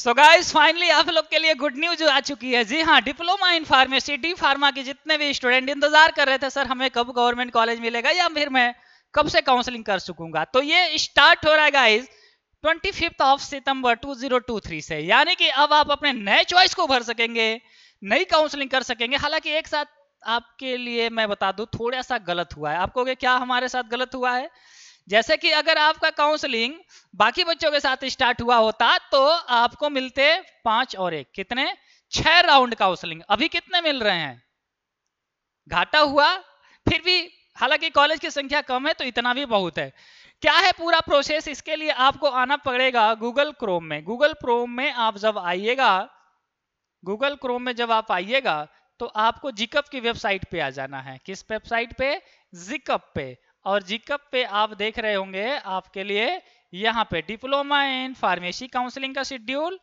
so guys finally आप लोग के लिए गुड न्यूज आ चुकी है जी हाँ diploma in pharmacy D pharma के जितने भी स्टूडेंट इंतजार कर रहे थे सर हमें कब गवर्नमेंट कॉलेज मिलेगा या फिर मैं कब से काउंसलिंग कर सकूंगा तो ये स्टार्ट हो रहा है गाइज ट्वेंटी फिफ्थ ऑफ सितंबर 2023 से यानी कि अब आप अपने नए चॉइस को भर सकेंगे नई काउंसलिंग कर सकेंगे हालांकि एक साथ आपके लिए मैं बता दूं थोड़ा सा गलत हुआ है आपको क्या हमारे साथ गलत हुआ है जैसे कि अगर आपका काउंसलिंग बाकी बच्चों के साथ स्टार्ट हुआ होता तो आपको मिलते पांच और एक कितने छह राउंड काउंसलिंग अभी कितने मिल रहे हैं घाटा हुआ फिर भी हालांकि कॉलेज की संख्या कम है तो इतना भी बहुत है क्या है पूरा प्रोसेस इसके लिए आपको आना पड़ेगा गूगल क्रोम में गूगल क्रोम में आप जब आइएगा गूगल क्रोम में जब आप आइएगा तो आपको जिकअप की वेबसाइट पे आ जाना है किस वेबसाइट पे जिकअप पे और जिकअप पे आप देख रहे होंगे आपके लिए यहाँ पे डिप्लोमा इन फार्मेसी काउंसलिंग का शेड्यूल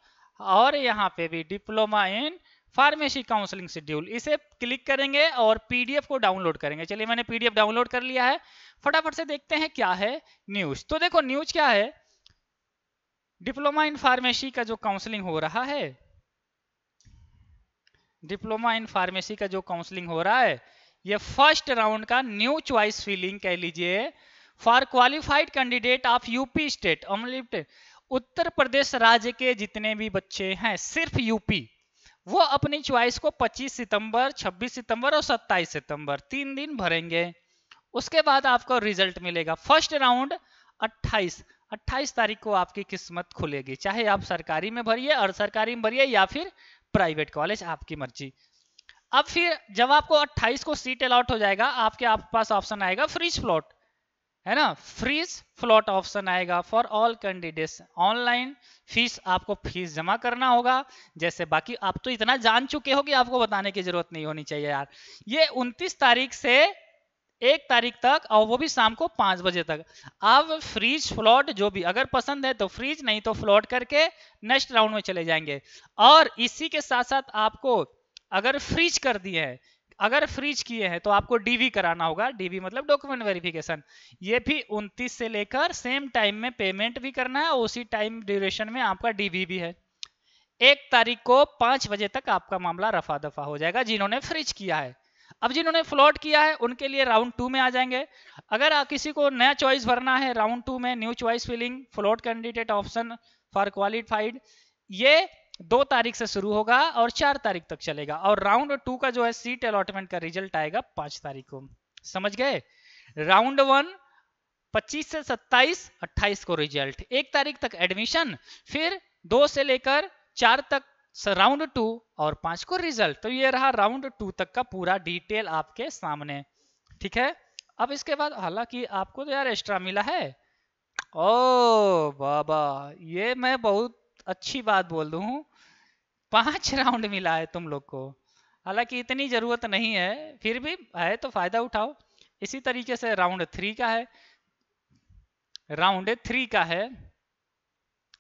और यहाँ पे भी diploma in pharmacy counselling schedule इसे क्लिक करेंगे और पीडीएफ को डाउनलोड करेंगे चलिए मैंने पीडीएफ डाउनलोड कर लिया है फटाफट से देखते हैं क्या है न्यूज तो देखो न्यूज क्या है डिप्लोमा इन फार्मेसी का जो काउंसलिंग हो रहा है डिप्लोमा इन फार्मेसी का जो काउंसलिंग हो रहा है ये फर्स्ट राउंड का न्यू चॉइस फिलिंग कह लीजिए for qualified candidate of UP state अमलिप्ट उत्तर प्रदेश राज्य के जितने भी बच्चे हैं सिर्फ यूपी वो अपनी च्वाइस को 25 सितंबर 26 सितंबर और 27 सितंबर तीन दिन भरेंगे उसके बाद आपको रिजल्ट मिलेगा फर्स्ट राउंड 28 28 तारीख को आपकी किस्मत खुलेगी चाहे आप सरकारी में भरिए अर्ध सरकारी में भरिए या फिर प्राइवेट कॉलेज आपकी मर्जी अब फिर जब आपको 28 को सीट अलॉट हो जाएगा आपके आप पास ऑप्शन आएगा फ्रीज फ्लॉट है ना फ्रीज फ्लॉट ऑप्शन आएगा for all candidates online fees आपको फीस जमा करना होगा जैसे बाकी आप तो इतना जान चुके हो कि आपको बताने की जरूरत नहीं होनी चाहिए यार ये 29 तारीख से एक तारीख तक और वो भी शाम को पांच बजे तक अब फ्रीज फ्लॉट जो भी अगर पसंद है तो फ्रीज नहीं तो फ्लॉट करके नेक्स्ट राउंड में चले जाएंगे और इसी के साथ साथ आपको अगर फ्रीज कर दिए हैं अगर फ्रीज किए हैं तो आपको डीवी कराना होगा डीवी मतलब डॉक्यूमेंट वेरिफिकेशन ये भी 29 से लेकर सेम टाइम में पेमेंट भी करना है उसी टाइम ड्यूरेशन में आपका डीवी भी है एक तारीख को पांच बजे तक आपका मामला रफा दफा हो जाएगा जिन्होंने फ्रिज किया है अब जिन्होंने फ्लॉट किया है उनके लिए राउंड टू में आ जाएंगे अगर किसी को नया चॉइस भरना है राउंड टू में new choice filling float candidate option for qualified ये दो तारीख से शुरू होगा और चार तारीख तक चलेगा और राउंड टू का जो है सीट अलॉटमेंट का रिजल्ट आएगा पांच तारीख को समझ गए राउंड वन 25 से 27, 28 को रिजल्ट एक तारीख तक एडमिशन फिर दो से लेकर चार तक राउंड टू और पांच को रिजल्ट तो ये रहा राउंड टू तक का पूरा डिटेल आपके सामने ठीक है अब इसके बाद हालांकि आपको तो यार एक्स्ट्रा मिला है ओ बाबा ये मैं बहुत अच्छी बात बोल दू पांच राउंड मिला है तुम लोग को हालांकि इतनी जरूरत नहीं है फिर भी है तो फायदा उठाओ इसी तरीके से राउंड थ्री का है राउंड थ्री का है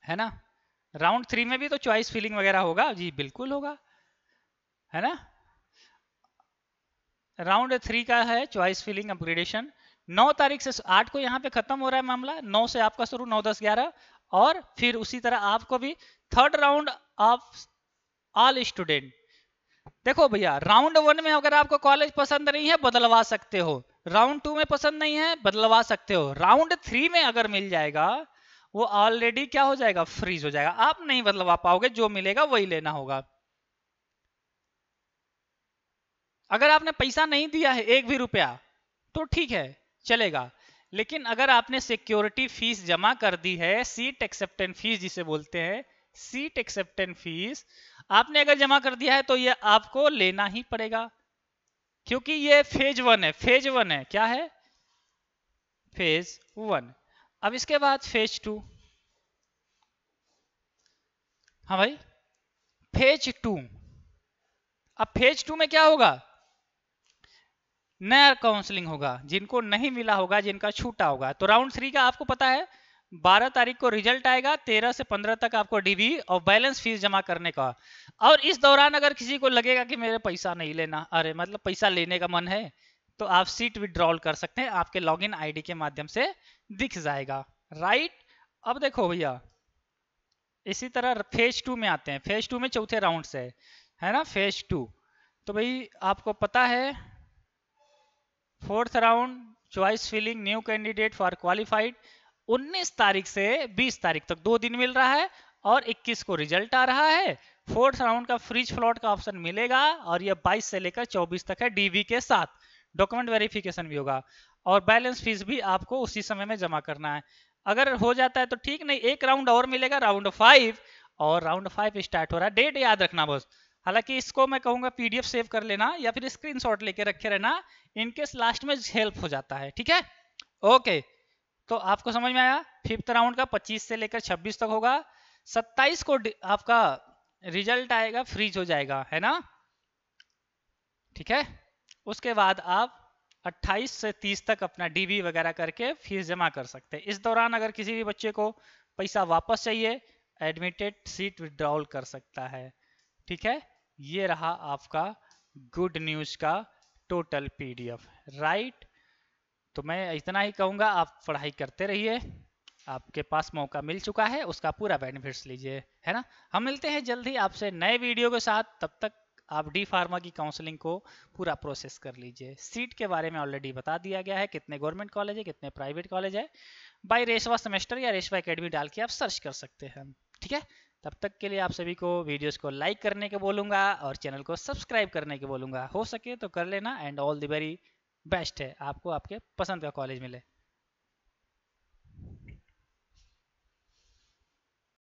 है ना राउंड थ्री में भी तो चॉइस फिलिंग वगैरह होगा जी बिल्कुल होगा है ना राउंड थ्री का है चॉइस फिलिंग अपग्रेडेशन नौ तारीख से आठ को यहाँ पे खत्म हो रहा है मामला नौ से आपका शुरू नौ दस ग्यारह और फिर उसी तरह आपको भी third round of all student देखो भैया राउंड वन में अगर आपको कॉलेज पसंद नहीं है बदलवा सकते हो राउंड टू में पसंद नहीं है बदलवा सकते हो राउंड थ्री में अगर मिल जाएगा वो ऑलरेडी क्या हो जाएगा फ्रीज हो जाएगा आप नहीं बदलवा पाओगे जो मिलेगा वही लेना होगा अगर आपने पैसा नहीं दिया है एक भी रुपया तो ठीक है चलेगा लेकिन अगर आपने सिक्योरिटी फीस जमा कर दी है सीट एक्सेप्टेंस फीस जिसे बोलते हैं सीट एक्सेप्टेंस फीस आपने अगर जमा कर दिया है तो ये आपको लेना ही पड़ेगा क्योंकि ये फेज वन है फेज वन है क्या है फेज वन अब इसके बाद फेज टू हाँ भाई फेज टू अब फेज टू में क्या होगा नया काउंसलिंग होगा जिनको नहीं मिला होगा जिनका छूटा होगा तो राउंड थ्री का आपको पता है बारह तारीख को रिजल्ट आएगा तेरह से पंद्रह तक आपको डीबी और बैलेंस फीस जमा करने का और इस दौरान अगर किसी को लगेगा कि मेरे पैसा नहीं लेना अरे मतलब पैसा लेने का मन है तो आप सीट विड्रॉल कर सकते हैं आपके लॉगिन आईडी के माध्यम से दिख जाएगा राइट अब देखो भैया इसी तरह फेज टू में आते हैं फेज टू में चौथे राउंड से है ना फेज टू तो भाई आपको पता है fourth round choice filling new candidate for qualified 19 तारीख से 20 तारीख तक दो दिन मिल रहा है और 21 को रिजल्ट आ रहा है फोर्थ राउंड का फ्रिज फ्लॉट का ऑप्शन मिलेगा और यह 22 से लेकर 24 तक है डीवी के साथ डॉक्यूमेंट वेरिफिकेशन भी होगा और बैलेंस फीस भी आपको उसी समय में जमा करना है अगर हो जाता है तो ठीक नहीं एक राउंड और मिलेगा राउंड फाइव और राउंड फाइव स्टार्ट हो रहा है डेट याद रखना बस हालांकि इसको मैं कहूंगा पीडीएफ सेव कर लेना या फिर स्क्रीनशॉट लेके रखे रहना इनकेस लास्ट में हेल्प हो जाता है ठीक है ओके तो आपको समझ में आया फिफ्थ राउंड का 25 से लेकर 26 तक होगा 27 को आपका रिजल्ट आएगा फ्रीज हो जाएगा है ना ठीक है उसके बाद आप 28 से 30 तक अपना डीबी वगैरह करके फीस जमा कर सकते हैं इस दौरान अगर किसी भी बच्चे को पैसा वापस चाहिए एडमिटेड सीट विड्रॉल कर सकता है ठीक है ये रहा आपका गुड न्यूज का टोटल पीडीएफ राइट तो मैं इतना ही कहूँगा आप पढ़ाई करते रहिए आपके पास मौका मिल चुका है उसका पूरा बेनिफिट्स लीजिए है ना हम मिलते हैं जल्द ही आपसे नए वीडियो के साथ तब तक आप डी फार्मा की काउंसलिंग को पूरा प्रोसेस कर लीजिए सीट के बारे में ऑलरेडी बता दिया गया है कितने गवर्नमेंट कॉलेज है कितने प्राइवेट कॉलेज है बाई रेशवा सेमेस्टर या रेशवा अकेडमी डाल के आप सर्च कर सकते हैं ठीक है तब तक के लिए आप सभी को वीडियोस को लाइक करने के बोलूंगा और चैनल को सब्सक्राइब करने के बोलूंगा हो सके तो कर लेना and all the very best है आपको आपके पसंद का कॉलेज मिले